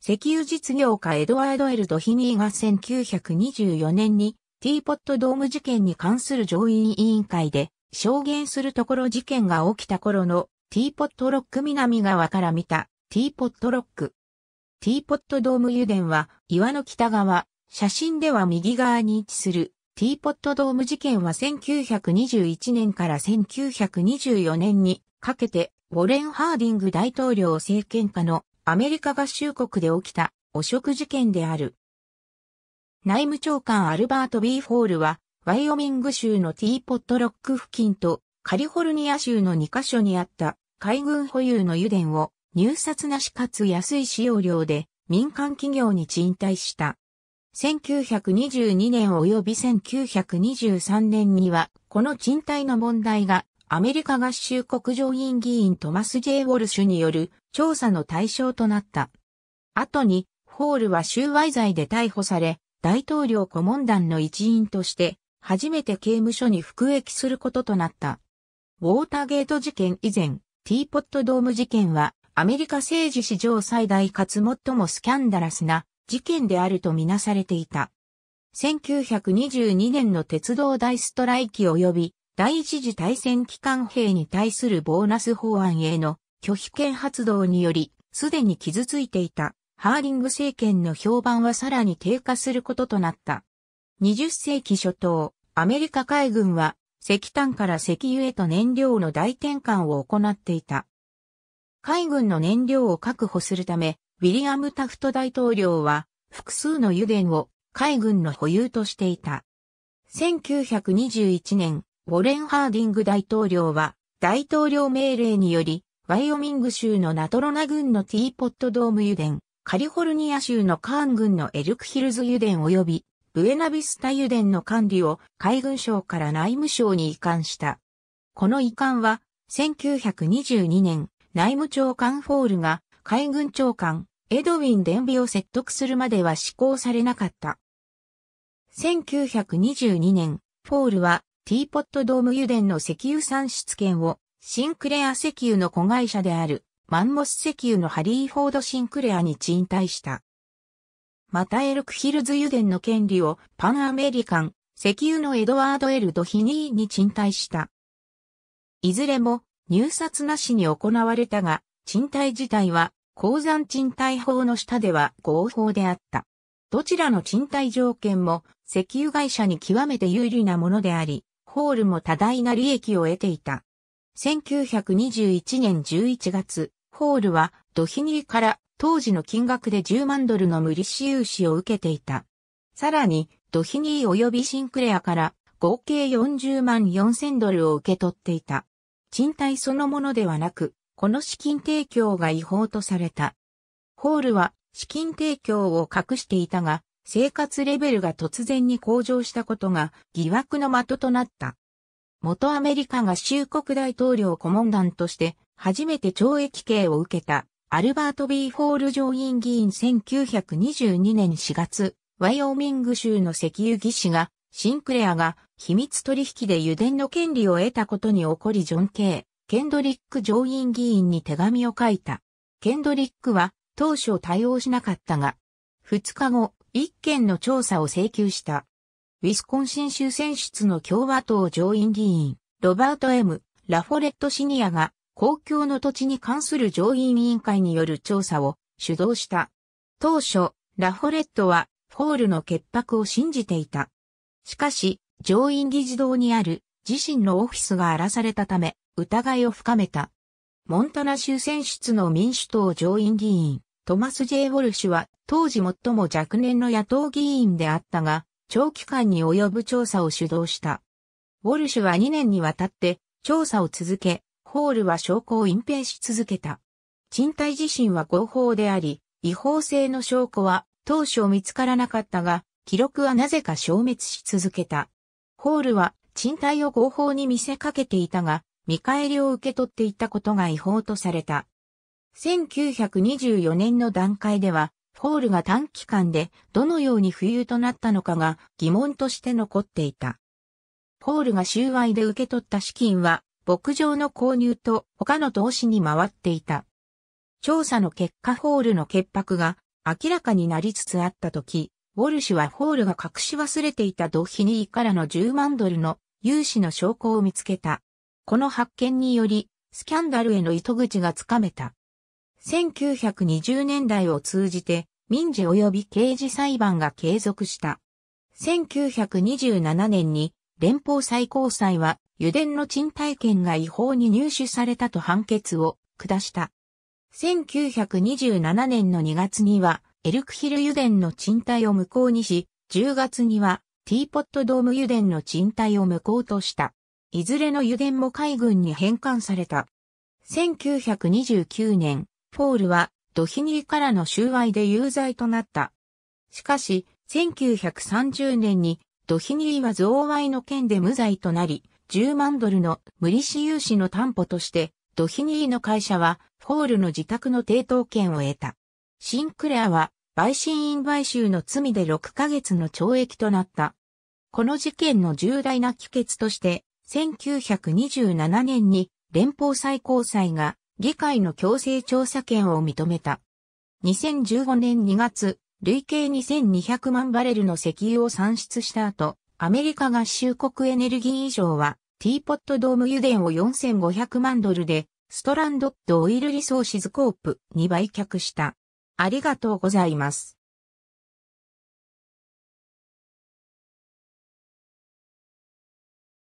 石油実業家エドワード・エルド・ヒニーが1924年にティーポットドーム事件に関する上院委員会で証言するところ事件が起きた頃のティーポットロック南側から見たティーポットロック。ティーポットドーム油田は岩の北側、写真では右側に位置するティーポットドーム事件は1921年から1924年にかけてウォレン・ハーディング大統領政権下のアメリカ合衆国で起きた汚職事件である。内務長官アルバート・ B・ フォールは、ワイオミング州のティーポットロック付近とカリフォルニア州の2カ所にあった海軍保有の油田を入札なしかつ安い使用量で民間企業に賃貸した。1922年及び1923年にはこの賃貸の問題がアメリカ合衆国上院議員トマス・ジェイ・ウォルシュによる調査の対象となった。後に、ホールは収賄罪で逮捕され、大統領顧問団の一員として、初めて刑務所に服役することとなった。ウォーターゲート事件以前、ティーポットドーム事件は、アメリカ政治史上最大かつ最もスキャンダラスな事件であるとみなされていた。1922年の鉄道大ストライキ及び第一次大戦期間兵に対するボーナス法案への拒否権発動により、すでに傷ついていたハーリング政権の評判はさらに低下することとなった。20世紀初頭、アメリカ海軍は石炭から石油へと燃料の大転換を行っていた。海軍の燃料を確保するため、ウィリアム・タフト大統領は複数の油田を海軍の保有としていた。1921年、ウォレン・ハーディング大統領は、大統領命令により、ワイオミング州のナトロナ軍のティーポットドーム油田、カリフォルニア州のカーン軍のエルクヒルズ油田及び、ブエナビスタ油田の管理を海軍省から内務省に移管した。この移管は、1922年、内務長官フォールが海軍長官、エドウィン・デンビを説得するまでは施行されなかった。1922年、フォールはティーポットドーム油田の石油産出権をシンクレア石油の子会社であるマンモス石油のハリーフォード・シンクレアに賃貸した。またエルクヒルズ油田の権利をパンアメリカン石油のエドワード・エル・ドヒニーに賃貸した。いずれも入札なしに行われたが、賃貸自体は鉱山賃貸法の下では合法であった。どちらの賃貸条件も石油会社に極めて有利なものであり、ホールも多大な利益を得ていた。1921年11月、ホールはドヒニーから当時の金額で10万ドルの無利子融資を受けていた。さらに、ドヒニー及びシンクレアから合計40万4000ドルを受け取っていた。賃貸そのものではなく、この資金提供が違法とされた。ホールは資金提供を隠していたが、生活レベルが突然に向上したことが疑惑の的となった。元アメリカ合衆国大統領顧問団として初めて懲役刑を受けたアルバート・ビフォール上院議員1922年4月、ワイオミング州の石油技師がシンクレアが秘密取引で油田の権利を得たことに起こりジョン・ケイ・ケンドリック上院議員に手紙を書いた。ケンドリックは当初対応しなかったが、2日後、一件の調査を請求した。ウィスコンシン州選出の共和党上院議員、ロバート M. ラフォレットシニアが公共の土地に関する上院委員会による調査を主導した。当初、ラフォレットはフォールの潔白を信じていた。しかし、上院議事堂にある自身のオフィスが荒らされたため、疑いを深めた。モンタナ州選出の民主党上院議員、トマス・ J・ ウォルシュは当時最も若年の野党議員であったが、長期間に及ぶ調査を主導した。ウォルシュは2年にわたって調査を続け、ホールは証拠を隠蔽し続けた。賃貸自身は合法であり、違法性の証拠は当初見つからなかったが、記録はなぜか消滅し続けた。ホールは賃貸を合法に見せかけていたが、見返りを受け取っていたことが違法とされた。1924年の段階では、ホールが短期間でどのように浮遊となったのかが疑問として残っていた。ホールが収賄で受け取った資金は、牧場の購入と他の投資に回っていた。調査の結果ホールの潔白が明らかになりつつあった時、ウォルシュはホールが隠し忘れていたドヒニーからの10万ドルの融資の証拠を見つけた。この発見により、スキャンダルへの糸口がつかめた。1920年代を通じて民事及び刑事裁判が継続した。1927年に連邦最高裁は油田の賃貸権が違法に入手されたと判決を下した。1927年の2月にはエルクヒル油田の賃貸を無効にし、10月にはティーポットドーム油田の賃貸を無効とした。いずれの油田も海軍に返還された。1929年、ポールはドヒニーからの収賄で有罪となった。しかし、1930年にドヒニーは贈賄の件で無罪となり、10万ドルの無利子融資の担保として、ドヒニーの会社はフォールの自宅の抵当権を得た。シンクレアは陪審員買収の罪で6ヶ月の懲役となった。この事件の重大な帰結として、1927年に連邦最高裁が議会の強制調査権を認めた。2015年2月、累計2200万バレルの石油を産出した後、アメリカ合衆国エネルギー以上は、ティーポットドーム油田を4500万ドルで、ストランドッドオイルリソーシズコープに売却した。ありがとうございます。